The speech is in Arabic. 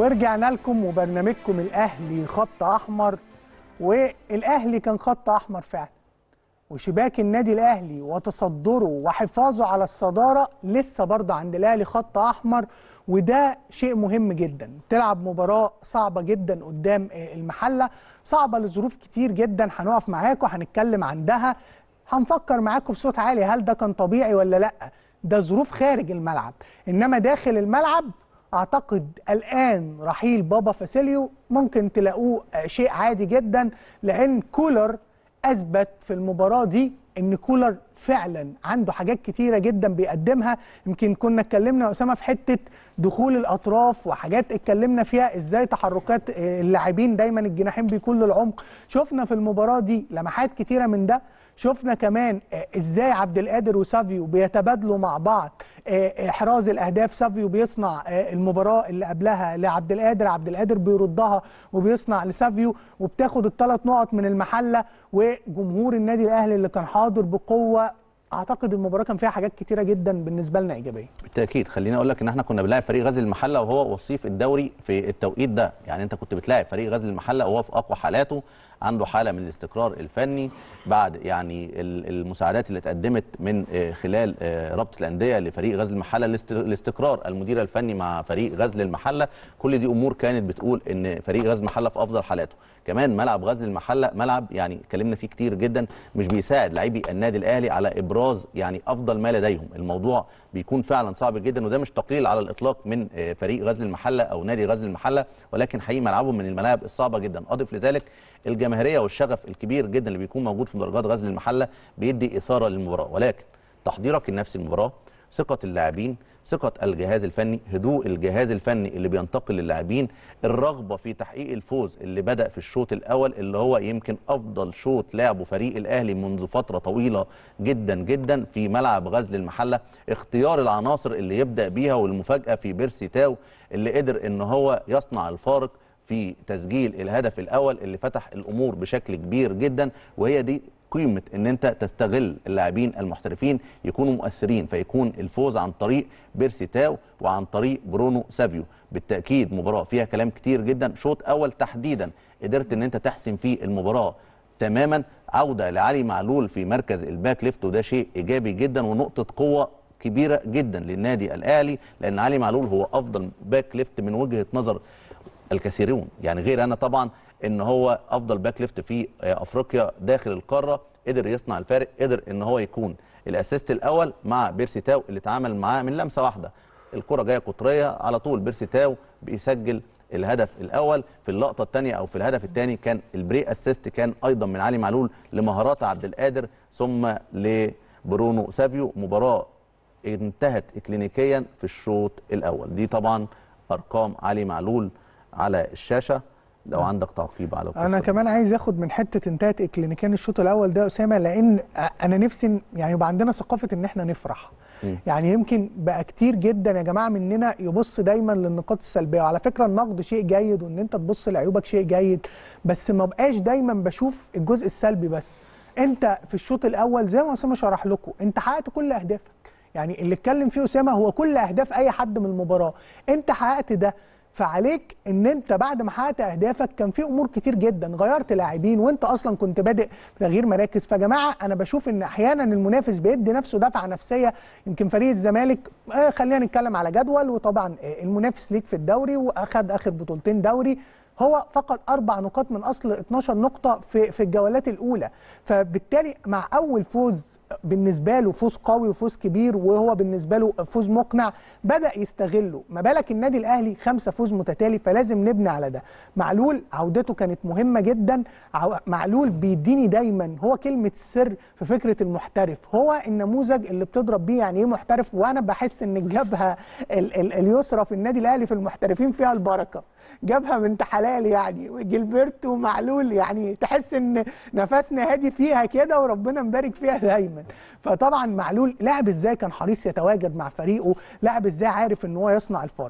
ورجعنا لكم وبرنامجكم الاهلي خط احمر والاهلي كان خط احمر فعلا وشباك النادي الاهلي وتصدره وحفاظه على الصداره لسه برضه عند الاهلي خط احمر وده شيء مهم جدا تلعب مباراه صعبه جدا قدام آه، المحله صعبه لظروف كتير جدا هنقف معاكم هنتكلم عندها هنفكر معاكم بصوت عالي هل ده كان طبيعي ولا لا ده ظروف خارج الملعب انما داخل الملعب اعتقد الان رحيل بابا فاسيليو ممكن تلاقوه آه، شيء عادي جدا لان كولر اثبت في المباراه دي ان كولر فعلا عنده حاجات كتيره جدا بيقدمها يمكن كنا اتكلمنا يا اسامه في حته دخول الاطراف وحاجات اتكلمنا فيها ازاي تحركات آه، اللاعبين دايما الجناحين بيكون للعمق شفنا في المباراه دي لمحات كتيره من ده شفنا كمان آه، ازاي عبد القادر وسافيو بيتبادلوا مع بعض آه، آه، احراز الاهداف سافيو بيصنع المباراه اللي قبلها لعبد القادر عبد القادر بيردها وبيصنع لسافيو وبتاخد الثلاث نقط من المحله وجمهور النادي الاهلي اللي كان حاضر بقوه اعتقد المباراه كان فيها حاجات كتيره جدا بالنسبه لنا ايجابيه بالتاكيد خليني اقول لك ان احنا كنا بنلاعب فريق غزل المحله وهو وصيف الدوري في التوقيت ده يعني انت كنت بتلاعب فريق غزل المحله وهو في اقوى حالاته عنده حاله من الاستقرار الفني بعد يعني المساعدات اللي اتقدمت من آه، خلال آه، رابطه الانديه لفريق غزل المحله الاستقرار المدير الفني مع فريق غزل المحله كل دي امور كانت بتقول ان فريق غزل المحله في افضل حالاته كمان ملعب غزل المحله ملعب يعني اتكلمنا فيه كتير جدا مش بيساعد لاعبي النادي الاهلي على ابراز يعني افضل ما لديهم الموضوع بيكون فعلا صعب جدا وده مش تقليل على الاطلاق من آه، فريق غزل المحله او نادي غزل المحله ولكن حقيقي ملعبهم من الملاعب الصعبه جدا اضف لذلك الجماهير الجماهيريه والشغف الكبير جدا اللي بيكون موجود في مدرجات غزل المحله بيدي اثاره للمباراه ولكن تحضيرك النفسي للمباراه ثقه اللاعبين ثقه الجهاز الفني هدوء الجهاز الفني اللي بينتقل للاعبين الرغبه في تحقيق الفوز اللي بدا في الشوط الاول اللي هو يمكن افضل شوط لعبه فريق الاهلي منذ فتره طويله جدا جدا في ملعب غزل المحله اختيار العناصر اللي يبدا بيها والمفاجاه في بيرسي تاو اللي قدر ان هو يصنع الفارق في تسجيل الهدف الاول اللي فتح الامور بشكل كبير جدا وهي دي قيمه ان انت تستغل اللاعبين المحترفين يكونوا مؤثرين فيكون الفوز عن طريق بيرسي تاو وعن طريق برونو سافيو بالتاكيد مباراه فيها كلام كتير جدا شوط اول تحديدا قدرت ان انت تحسم فيه المباراه تماما عوده لعلي معلول في مركز الباك ليفت وده شيء ايجابي جدا ونقطه قوه كبيره جدا للنادي الاهلي لان علي معلول هو افضل باك ليفت من وجهه نظر الكثيرون يعني غير انا طبعا ان هو افضل باك ليفت في افريقيا داخل القاره قدر يصنع الفارق قدر ان هو يكون الاسيست الاول مع بيرسي تاو اللي اتعامل معاه من لمسه واحده الكره جايه قطريه على طول بيرسي تاو بيسجل الهدف الاول في اللقطه الثانيه او في الهدف الثاني كان البري اسيست كان ايضا من علي معلول لمهارات عبد القادر ثم لبرونو سافيو مباراه انتهت اكلينيكيا في الشوط الاول دي طبعا ارقام علي معلول على الشاشه لو نعم. عندك تعقيب على القصه انا كمان عايز اخد من حته انتهت اكلينيكان الشوط الاول ده اسامه لان انا نفسي يعني يبقى عندنا ثقافه ان احنا نفرح م. يعني يمكن بقى كتير جدا يا جماعه مننا يبص دايما للنقاط السلبيه وعلى فكره النقد شيء جيد وان انت تبص لعيوبك شيء جيد بس ما بقاش دايما بشوف الجزء السلبي بس انت في الشوط الاول زي ما اسامه شرح لكم انت حققت كل اهدافك يعني اللي اتكلم فيه اسامه هو كل اهداف اي حد من المباراه انت حققت ده فعليك ان انت بعد ما حققت اهدافك كان في امور كتير جدا غيرت لاعبين وانت اصلا كنت بادئ تغيير مراكز فجماعه انا بشوف ان احيانا المنافس بيدي نفسه دفعه نفسيه يمكن فريق الزمالك آه خلينا نتكلم على جدول وطبعا آه، المنافس ليك في الدوري واخد اخر بطولتين دوري هو فقد اربع نقاط من اصل 12 نقطه في في الجولات الاولى فبالتالي مع اول فوز بالنسبه له فوز قوي وفوز كبير وهو بالنسبه له فوز مقنع بدا يستغله ما بالك النادي الاهلي خمسه فوز متتالي فلازم نبني على ده معلول عودته كانت مهمه جدا معلول بيديني دايما هو كلمه السر في فكره المحترف هو النموذج اللي بتضرب بيه يعني ايه محترف وانا بحس ان الجبهه اليسرى في النادي الاهلي في المحترفين فيها البركه جابها بنت حلال يعني وجilberto معلول يعني تحس ان نفسنا هادي فيها كده وربنا مبارك فيها دايما فطبعا معلول لاعب ازاي كان حريص يتواجد مع فريقه لاعب ازاي عارف ان هو يصنع الفارق